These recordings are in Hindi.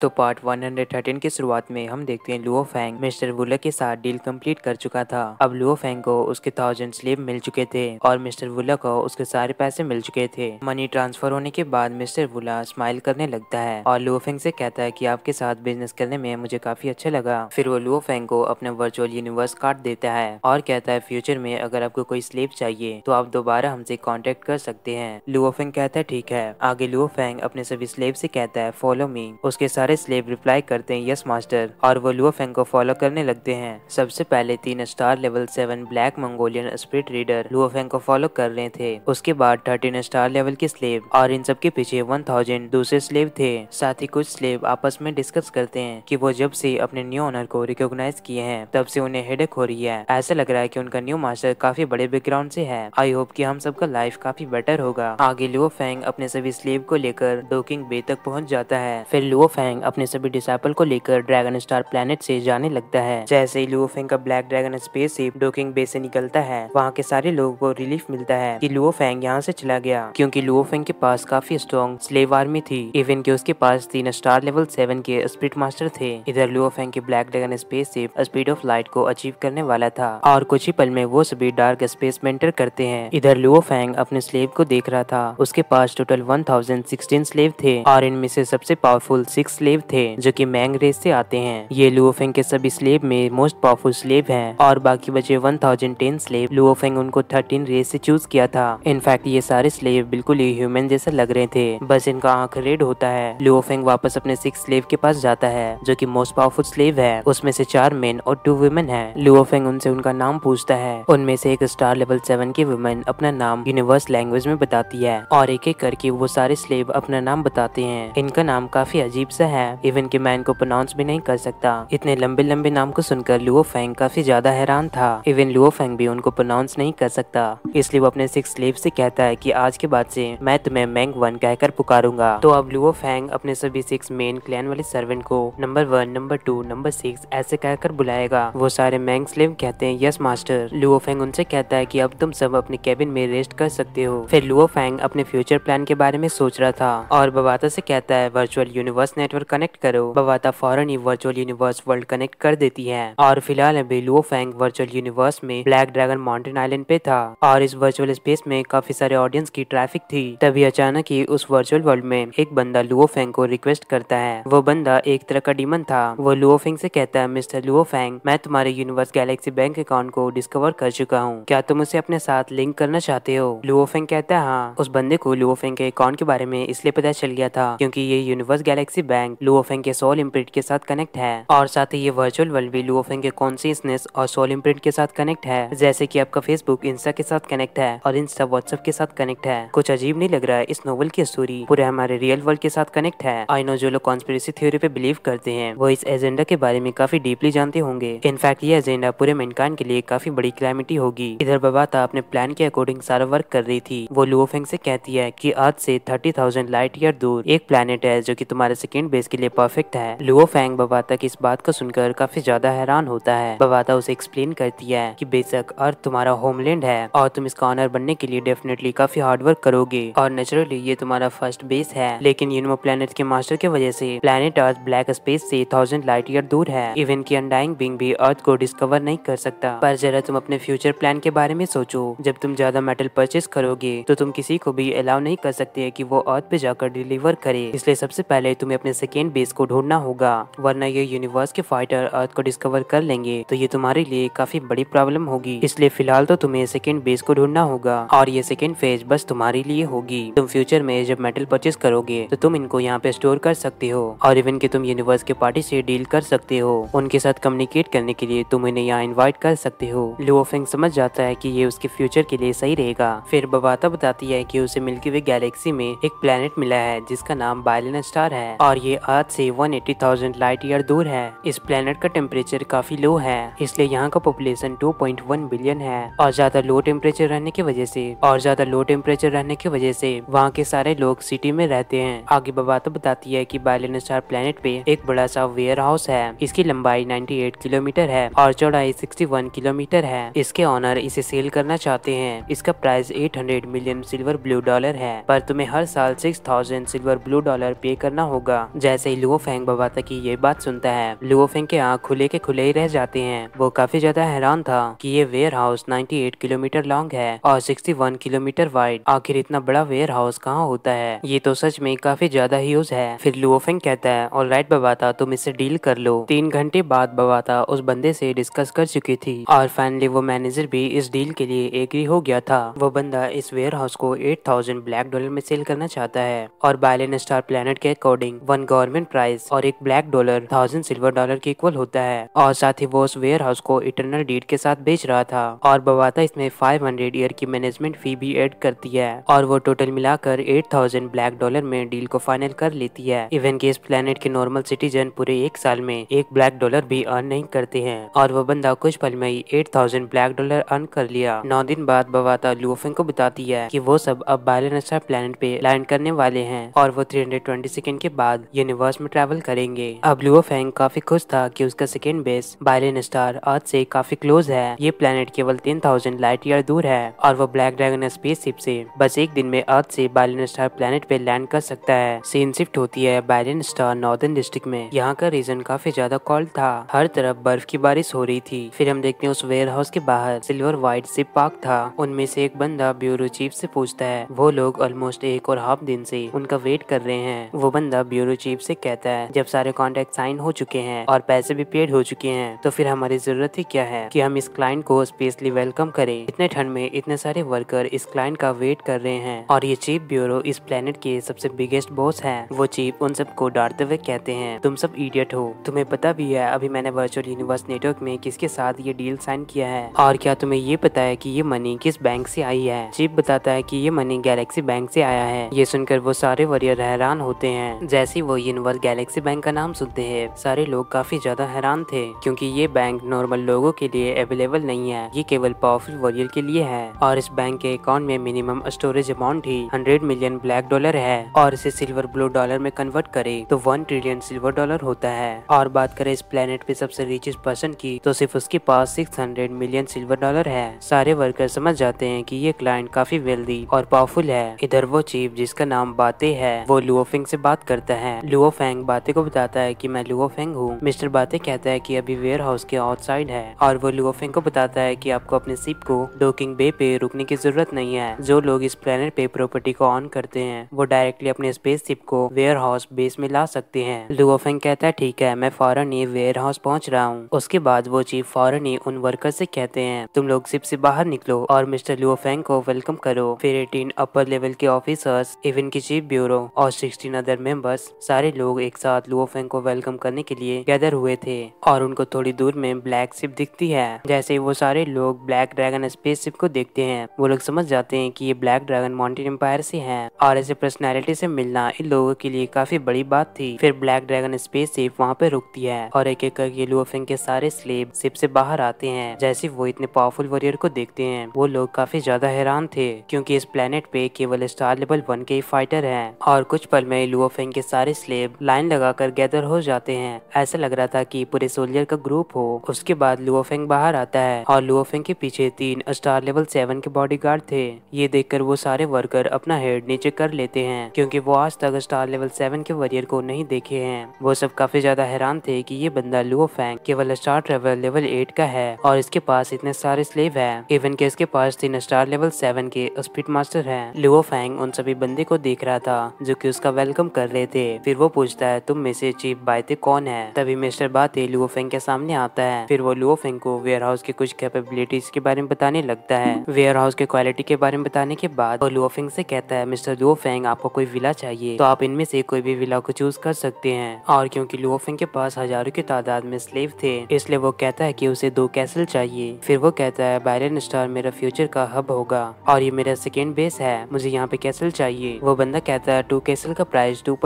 तो पार्ट 113 की शुरुआत में हम देखते हैं लुओ फैंग मिस्टर वुलर के साथ डील कंप्लीट कर चुका था अब लुओ फैंग को उसके थाउजेंड स्लेब मिल चुके थे और मिस्टर वुलर को उसके सारे पैसे मिल चुके थे मनी ट्रांसफर होने के बाद मिस्टर वुलर स्माइल करने लगता है और लुओ फैंग से कहता है की आपके साथ बिजनेस करने में मुझे काफी अच्छा लगा फिर वो लुओ फैंग को अपना वर्चुअल यूनिवर्स कार्ड देता है और कहता है फ्यूचर में अगर आपको कोई स्लेब चाहिए तो आप दोबारा हमसे कॉन्टेक्ट कर सकते हैं लुओ फैंग कहता है ठीक है आगे लुओ फैंग अपने सभी स्लेब से कहता है फॉलो मी उसके साथ सारे स्लेव रिप्लाई करते हैं यस मास्टर और वो फेंग को फॉलो करने लगते हैं सबसे पहले तीन star level seven black Mongolian spirit reader Feng को फॉलो कर रहे थे उसके बाद थर्टीन स्टार लेवल के स्लेव और इन सबके पीछे वन थाउजेंड दूसरे स्लेव थे साथ ही कुछ स्लेव आपस में डिस्कस करते हैं कि वो जब से अपने न्यू ऑनर को रिकॉग्नाइज किए हैं तब से उन्हें हेडेक हो रही है ऐसा लग रहा है कि उनका न्यू मास्टर काफी बड़े बैकग्राउंड से है आई होप कि हम सबका लाइफ काफी बेटर होगा आगे लुओ फेंग अपने सभी स्लेव को लेकर डोकिंग बे तक पहुंच जाता है फिर लुओ फेंग फेंग अपने सभी डिसाइपल को लेकर ड्रैगन स्टार प्लेनेट से जाने लगता है जैसे ही लुओ फेंग का ब्लैक ड्रैगन स्पेस से डोकिंग बे से निकलता है वहाँ के सारे लोगों को रिलीफ मिलता है की लुओ फेंग यहाँ से चला गया क्यूँकी लुओ फेंग के पास काफी स्ट्रॉन्ग स्लेव आर्मी थी इवन के उसके पास तीन स्टार लेवल सेवन के स्पीड मास्टर थे इधर लुओ फेंग के ब्लैक ड्रैगन स्पेस से स्पीड ऑफ लाइट को अचीव करने वाला था और कुछ ही पल में वो सभी डार्क स्पेस में एंटर करते हैं इधर लुओ फेंग अपने स्लेव को देख रहा था उसके पास total one thousand sixteen slave थे और इनमें से सबसे पावरफुल सिक्स स्लेव थे जो कि मैंग रेस से आते हैं ये लुओफेंग के सभी स्लेव में मोस्ट पावरफुल स्लेव हैं और बाकी बचे 1010 स्लेव लुओफेंग उनको 13 रेस से चूज किया था इनफैक्ट ये सारे स्लेव बिल्कुल ही ह्यूमन जैसे लग रहे थे बस इनका आंख रेड होता है लुओफेंग वापस अपने सिक्स स्लेव के पास जाता है जो की मोस्ट पावरफुल स्लेव है उसमें से चार मेन और टू वुमेन है लुओफेंग उनसे उनका नाम पूछता है उनमें से एक स्टार लेवल सेवन की वुमेन अपना नाम यूनिवर्स लैंग्वेज में बताती है और एक एक करके वो सारे स्लेव अपना नाम बताते हैं इनका नाम काफी अजीब सा है है इवन कि मैं इनको प्रोनाउंस भी नहीं कर सकता इतने लंबे लंबे नाम को सुनकर लुओ फेंग काफी ज्यादा हैरान था इवन लुओ फेंग भी उनको प्रोनाउंस नहीं कर सकता इसलिए वो अपने सिक्स स्लेव से कहता है कि आज के बाद से मैं तुम्हें मैंग वन कहकर पुकारूंगा तो अब लुओ फेंग अपने सभी सिक्स मेन क्लैन वाले सर्वेंट को number one number two number six ऐसे कहकर बुलाएगा वो सारे मैंग स्लेव कहते हैं यस मास्टर लुओ फेंग उनसे कहता है की अब तुम सब अपने केबिन में रेस्ट कर सकते हो फिर लुओ फेंग अपने फ्यूचर प्लान के बारे में सोच रहा था और बबाता से कहता है वर्चुअल यूनिवर्स नेटवर्क कनेक्ट करो बवाता फौरन ही वर्चुअल यूनिवर्स वर्ल्ड कनेक्ट कर देती है और फिलहाल अभी लुओ फैंग वर्चुअल यूनिवर्स में ब्लैक ड्रैगन माउंटेन आइलैंड पे था और इस वर्चुअल स्पेस में काफी सारे ऑडियंस की ट्रैफिक थी तभी अचानक ही उस वर्चुअल वर्ल्ड में एक बंदा लुओ फैंग को रिक्वेस्ट करता है वो बंदा एक तरह का डीमन था वो लुओ फैंग से कहता है मिस्टर लुओ फैंग मैं तुम्हारे यूनिवर्स गैलेक्सी बैंक अकाउंट को डिस्कवर कर चुका हूँ क्या तुम उसे अपने साथ लिंक करना चाहते हो लुओ फैंग कहता है हाँ उस बंदे को लुओ फैंग के अकाउंट के बारे में इसलिए पता चल गया था क्यूँकी ये universe galaxy bank Luo Feng Luo Feng के सोल इम्प्रिंट के साथ कनेक्ट है और साथ ही ये वर्चुअल वर्ल्ड भी लुओफेंग के कॉन्सियसनेस और सोल इम्प्रिंट के साथ कनेक्ट है जैसे की आपका फेसबुक इंस्टा के साथ कनेक्ट है और इंस्टा व्हाट्सएप के साथ कनेक्ट है कुछ अजीब नहीं लग रहा है इस नोवल की स्टोरी पूरे हमारे रियल वर्ल्ड के साथ कनेक्ट है आई नो जो लोग कॉन्स्पिरेसी थ्योरी पे बिलीव करते हैं वो इस एजेंडा के बारे में काफी डीपली जानते होंगे इनफैक्ट ये एजेंडा पूरे मेनकान के लिए काफी बड़ी क्लैमिटी होगी इधर बबाता अपने प्लान के अकॉर्डिंग सारा वर्क कर रही थी वो लुओफेंग से कहती है कि आज से थर्टी थाउजेंड लाइट ईयर दूर एक प्लानट है जो कि तुम्हारे सेकेंड बेस के लिए परफेक्ट है लुओ फैंग बवाता की इस बात को सुनकर काफी ज्यादा हैरान होता है बवाता उसे एक्सप्लेन करती है कि बेशक अर्थ तुम्हारा होमलैंड है और तुम इसका ऑनर बनने के लिए डेफिनेटली काफी हार्ड वर्क करोगे और नेचुरली ये तुम्हारा फर्स्ट बेस है लेकिन यूनिमो प्लेनेट के मास्टर की वजह से प्लेनेट अर्थ ब्लैक स्पेस से थाउजेंड लाइट ईयर दूर है इवन की अनडाइंग बिंग भी अर्थ को डिस्कवर नहीं कर सकता पर जरा तुम अपने फ्यूचर प्लान के बारे में सोचो जब तुम ज्यादा मेटल परचेस करोगे तो तुम किसी को भी अलाउ नहीं कर सकते कि वो अर्थ पे जाकर डिलीवर करे इसलिए सबसे पहले तुम्हें अपने सेकेंड बेस को ढूंढना होगा वरना ये यूनिवर्स के फाइटर अर्थ को डिस्कवर कर लेंगे तो ये तुम्हारे लिए काफी बड़ी प्रॉब्लम होगी इसलिए फिलहाल तो तुम्हें सेकेंड बेस को ढूंढना होगा और ये सेकेंड फेज बस तुम्हारे लिए होगी तुम फ्यूचर में जब मेटल परचेस करोगे तो तुम इनको यहाँ पे स्टोर कर सकते हो और इवन की तुम यूनिवर्स के पार्टी ऐसी डील कर सकते हो उनके साथ कम्युनिकेट करने के लिए तुम इन्हें यहाँ इन्वाइट कर सकते हो लुओफेंग समझ जाता है की ये उसके फ्यूचर के लिए सही रहेगा फिर बबाता बताती है की उसे मिल्की वे गैलेक्सी में एक प्लेनेट मिला है जिसका नाम बायलिन स्टार है और ये ये अर्थ से 180,000 लाइट ईयर दूर है इस प्लेनेट का टेम्परेचर काफी लो है इसलिए यहाँ का पॉपुलेशन 2.1 बिलियन है और ज्यादा लो टेम्परेचर रहने की वजह से और ज्यादा लो टेम्परेचर रहने की वजह से वहाँ के सारे लोग सिटी में रहते हैं आगे बबा तो बताती है की बायलिन स्टार प्लेनेट पे एक बड़ा सा वेयर हाउस है इसकी लंबाई नाइन्टी किलोमीटर है और चौड़ाई सिक्सटी किलोमीटर है इसके ऑनर इसे सेल करना चाहते हैं इसका price 800 million silver blue dollar है पर तुम्हें हर साल 6000 सिल्वर ब्लू डॉलर पे करना होगा जैसे ही लुओफेंग बाबा तक की ये बात सुनता है लुओफेंग के आँख खुले के खुले ही रह जाते हैं वो काफी ज्यादा हैरान था कि ये warehouse ninety kilometre long है और सिक्सटी किलोमीटर वाइड आखिर इतना बड़ा वेयर हाउस कहाँ होता है ये तो सच में काफी ज्यादा यूज है फिर लुओफेंग कहता है और राइट बबाता तुम इससे डील कर लो तीन घंटे बाद बबाता उस बंदे से डिस्कस कर चुकी थी और फाइनली वो मैनेजर भी इस डील के लिए एग्री हो गया था वो बंदा इस वेयर हाउस को एट थाउजेंड ब्लैक डॉलर में सेल करना चाहता है और बायलन स्टार प्लेनेट के अकॉर्डिंग वन गवर्नमेंट प्राइस और एक black dollar thousand silver dollar के इक्वल होता है और साथ ही वो उस वेयर हाउस को इटरनल डीड के साथ बेच रहा था और बवाता इसमें फाइव हंड्रेड ईयर की मैनेजमेंट फी भी एड करती है और वो टोटल मिलाकर एट थाउजेंड ब्लैक डॉलर में डील को फाइनल कर लेती है इवन की इस प्लेनेट के नॉर्मल सिटीजन पूरे एक साल में एक ब्लैक डॉलर भी अर्न नहीं करते हैं और वो बंदा कुछ पल में ही eight thousand black dollar earn कर लिया नौ दिन बाद बवाता लूफिन को बताती है कि वो सब अब बायलेनसा प्लेनेट पे लैंड करने वाले हैं और वो थ्री हंड्रेड ट्वेंटी सेकेंड के बाद ये यूनिवर्स में ट्रेवल करेंगे अब लुओ फैंग काफी खुश था कि उसका second base Bailin star earth से काफी क्लोज है ये प्लेनेट केवल थाउजेंड लाइट ईयर दूर है और वो ब्लैक ड्रैगन स्पेस शिप से बस एक दिन में अर्थ से बायलिन स्टार प्लेनेट पे लैंड कर सकता है सीन शिफ्ट होती है बायलिन स्टार नॉर्दर्न डिस्ट्रिक्ट में यहाँ का रीजन काफी ज्यादा कॉल्ड था हर तरफ बर्फ की बारिश हो रही थी फिर हम देखते हैं उस वेयर हाउस के बाहर सिल्वर व्हाइट से पार्क था उनमें से एक बंदा ब्यूरो चीफ से पूछता है वो लोग ऑलमोस्ट एक और हाफ दिन से उनका वेट कर रहे हैं वो बंदा ब्यूरो चीफ गरीब से कहता है जब सारे कॉन्ट्रैक्ट साइन हो चुके हैं और पैसे भी पेड हो चुके हैं तो फिर हमारी जरूरत ही क्या है कि हम इस क्लाइंट को स्पेशली वेलकम करें इतने ठंड में इतने सारे वर्कर इस क्लाइंट का वेट कर रहे हैं और ये चीफ ब्यूरो इस प्लेनेट के सबसे बिगेस्ट बॉस है वो चीफ उन सबको डांटते हुए कहते हैं तुम सब इडियट हो तुम्हें पता भी है अभी मैंने वर्चुअल यूनिवर्स नेटवर्क में किसके साथ ये डील साइन किया है और क्या तुम्हें ये पता है की ये मनी किस बैंक से आई है चीफ बताता है की ये मनी गैलेक्सी बैंक से आया है ये सुनकर वो सारे वरियर हैरान होते हैं जैसे वो यूनिवर्स गैलेक्सी बैंक का नाम सुनते हैं सारे लोग काफी ज्यादा हैरान थे क्योंकि ये बैंक नॉर्मल लोगों के लिए अवेलेबल नहीं है ये केवल पावरफुल वॉरियर के लिए है और इस बैंक के अकाउंट में मिनिमम स्टोरेज अमाउंट ही हंड्रेड मिलियन ब्लैक डॉलर है और इसे सिल्वर ब्लू डॉलर में कन्वर्ट करे तो वन ट्रिलियन सिल्वर डॉलर होता है और बात करें इस प्लेनेट पे सबसे रिचेस्ट पर्सन की तो सिर्फ उसके पास हंड्रेड मिलियन सिल्वर डॉलर है सारे वर्कर समझ जाते हैं कि ये क्लाइंट काफी वेल्दी और पावरफुल है इधर वो चीफ जिसका नाम बाते है वो लुओफिंग से बात करता है लुओ फेंग बाते को बताता है कि मैं लुओ फेंग हूँ मिस्टर बाते कहता है कि अभी वेयर हाउस के आउटसाइड है और वो लुओ फेंग को बताता है कि आपको अपने सिप को डोकिंग बे पे रुकने की जरूरत नहीं है जो लोग इस प्लेनेट पे प्रॉपर्टी को ऑन करते हैं वो डायरेक्टली अपने स्पेस सिप को वेयर हाउस बेस में ला सकते हैं लुओ फेंग कहता है ठीक है मैं फौरन ही वेयर हाउस पहुँच रहा हूँ उसके बाद वो चीफ फौरन ही उन वर्कर से कहते हैं तुम लोग सिप से बाहर निकलो और मिस्टर लुओ फेंग को वेलकम करो फिर एटीन अपर लेवल के ऑफिसर्स इवन की चीफ ब्यूरो और सिक्सटीन अदर मेंबर्स सारे लोग एक साथ लुओफेंग को वेलकम करने के लिए गैदर हुए थे और उनको थोड़ी दूर में ब्लैक शिप दिखती है जैसे ही वो सारे लोग ब्लैक ड्रैगन स्पेस शिप को देखते हैं वो लोग समझ जाते हैं कि ये ब्लैक ड्रैगन माउंटेन एम्पायर से है और ऐसे पर्सनैलिटी से मिलना इन लोगों के लिए काफी बड़ी बात थी फिर ब्लैक ड्रैगन स्पेस शिप वहाँ पे रुकती है और एक एक करके लुओफेंग के सारे स्लेब शिप से बाहर आते हैं जैसे वो इतने पावरफुल वॉरियर को देखते हैं वो लोग काफी ज्यादा हैरान थे क्योंकि इस प्लेनेट पे केवल स्टार लेवल वन के ही फाइटर हैं और कुछ पल में लुओफेंग के सारे स्लेब लाइन लगाकर गैदर हो जाते हैं ऐसा लग रहा था कि पूरे सोल्जर का ग्रुप हो उसके बाद लुओफेंग बाहर आता है और लुओफेंग के पीछे तीन स्टार लेवल सेवन के बॉडीगार्ड थे ये देखकर वो सारे वर्कर अपना हेड नीचे कर लेते हैं क्योंकि वो आज तक स्टार लेवल सेवन के वॉरियर को नहीं देखे हैं वो सब काफी ज्यादा हैरान थे कि ये बंदा लुओफेंग केवल स्टार ट्रेवल लेवल एट का है और इसके पास इतने सारे स्लेव है इवन के इसके पास तीन स्टार लेवल सेवन के स्पीड मास्टर है लुओफेंग उन सभी बंदे को देख रहा था जो की उसका वेलकम कर रहे थे फिर वो पूछता है तुम में से चीफ बायते कौन है तभी मिस्टर बाते लुओफेंग के सामने आता है फिर वो लुओफेंग को वेयर हाउस के कुछ कैपेबिलिटीज के बारे में बताने लगता है वेयर हाउस के क्वालिटी के बारे में बताने के बाद वो लुओफेंग से कहता है मिस्टर लुओफेंग आपको कोई विला चाहिए तो आप इनमें से कोई भी विला को चूज कर सकते हैं और क्योंकि लुओफेंग के पास हजारों की तादाद में स्लेव थे इसलिए वो कहता है की उसे दो कैसल चाहिए फिर वो कहता है बायरन स्टार मेरा फ्यूचर का हब होगा और ये मेरा सेकेंड बेस है मुझे यहाँ पे कैसल चाहिए वो बंदा कहता है टू कैसल का price two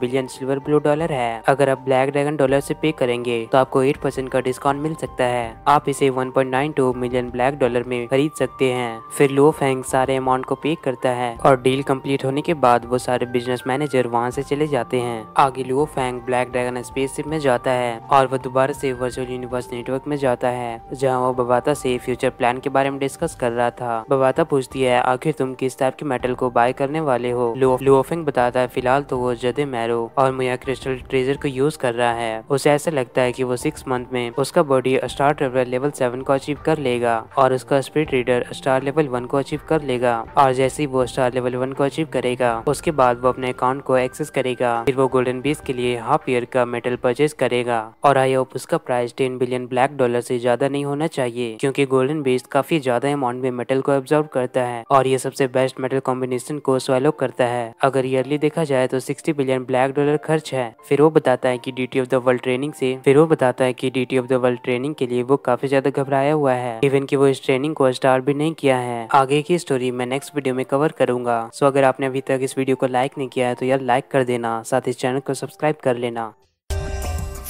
billion Indian silver blue dollar है अगर आप ब्लैक ड्रैगन डॉलर से पे करेंगे तो आपको एट परसेंट का डिस्काउंट मिल सकता है आप इसे 1.92 मिलियन ब्लैक डॉलर में खरीद सकते हैं फिर लो फैंग सारे अमाउंट को पे करता है और डील कम्प्लीट होने के बाद वो सारे बिजनेस मैनेजर वहाँ ऐसी चले जाते हैं आगे Luo Fang black dragon space में जाता है और वो दोबारा ऐसी वर्चुअल यूनिवर्स नेटवर्क में जाता है जहाँ वो बबाता ऐसी फ्यूचर प्लान के बारे में डिस्कस कर रहा था बबाता पूछती है आखिर तुम किस टाइप के मेटल को बाय करने वाले हो लो लोफिंग बताता है फिलहाल तो वो जदे मैरो और मुया क्रिस्टल ट्रेजर को यूज कर रहा है उसे ऐसा लगता है कि वो सिक्स मंथ में उसका body star traveller level seven को अचीव कर लेगा और उसका speed reader star level one को अचीव कर लेगा और जैसे ही वो स्टार लेवल वन को अचीव करेगा उसके बाद वो अपने अकाउंट को एक्सेस करेगा फिर वो गोल्डन बीस के लिए हाफ ईयर का मेटल परचेज करेगा और आई होप उसका price ten billion black dollar से ज्यादा नहीं होना चाहिए क्योंकि गोल्डन बीस काफी ज्यादा अमाउंट में मेटल को एब्जॉर्व करता है और ये सबसे बेस्ट मेटल कॉम्बिनेशन को स्वेलो करता है अगर ईयरली देखा जाए तो सिक्सटी बिलियन ब्लैक डॉलर खर्च है फिर वो बताता है कि duty of the world training से फिर वो बताता है कि duty of the world training के लिए वो काफी ज्यादा घबराया हुआ है इवन की वो इस ट्रेनिंग को स्टार भी नहीं किया है आगे की स्टोरी मैं नेक्स्ट वीडियो में कवर करूंगा सो अगर आपने अभी तक इस वीडियो को लाइक नहीं किया है तो यार लाइक कर देना साथ ही चैनल को सब्सक्राइब कर लेना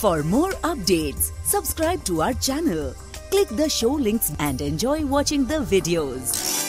for more update subscribe to our channel click the show link and enjoy watching the